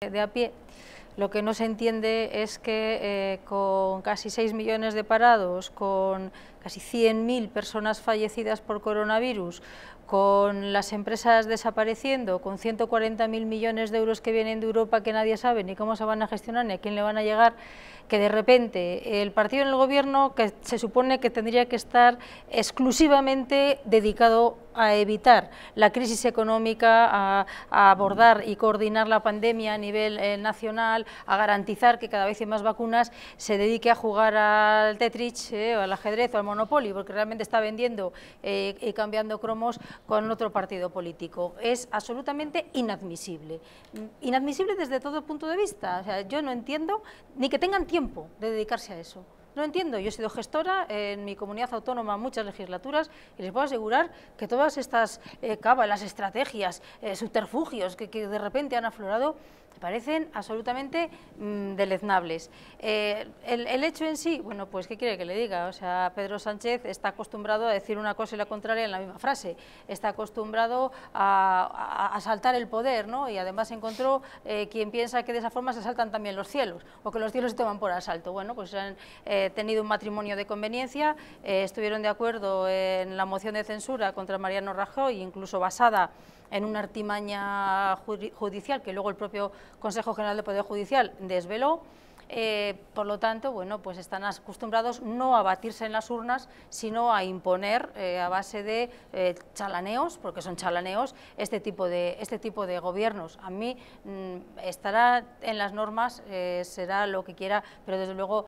de a pie. Lo que no se entiende es que eh, con casi 6 millones de parados, con casi 100.000 personas fallecidas por coronavirus, con las empresas desapareciendo, con 140.000 millones de euros que vienen de Europa que nadie sabe ni cómo se van a gestionar ni a quién le van a llegar, que de repente el partido en el gobierno, que se supone que tendría que estar exclusivamente dedicado a evitar la crisis económica, a, abordar y coordinar la pandemia a nivel eh, nacional, a garantizar que cada vez hay más vacunas, se dedique a jugar al Tetris, eh, o al ajedrez o al monopolio, porque realmente está vendiendo eh, y cambiando cromos con otro partido político. Es absolutamente inadmisible. Inadmisible desde todo punto de vista. O sea, yo no entiendo ni que tengan tiempo de dedicarse a eso. No entiendo, yo he sido gestora en mi comunidad autónoma muchas legislaturas y les puedo asegurar que todas estas eh, cabalas, las estrategias, eh, subterfugios que, de repente han aflorado, me parecen absolutamente mm, deleznables. Eh, el, hecho en sí, bueno, pues ¿qué quiere que le diga? O sea, Pedro Sánchez está acostumbrado a decir una cosa y la contraria en la misma frase, está acostumbrado a, asaltar el poder, ¿no? Y además encontró quien piensa que de esa forma se asaltan también los cielos, o que los cielos se toman por asalto. Bueno, pues son tenido un matrimonio de conveniencia, eh, estuvieron de acuerdo en la moción de censura contra Mariano Rajoy, incluso basada en una artimaña judicial que luego el propio Consejo General de Poder Judicial desveló. Eh, por lo tanto, bueno, pues están acostumbrados no a batirse en las urnas, sino a imponer eh, a base de chalaneos, porque son chalaneos, este tipo de, este tipo de gobiernos. A mí mm, estará en las normas, será lo que quiera, pero desde luego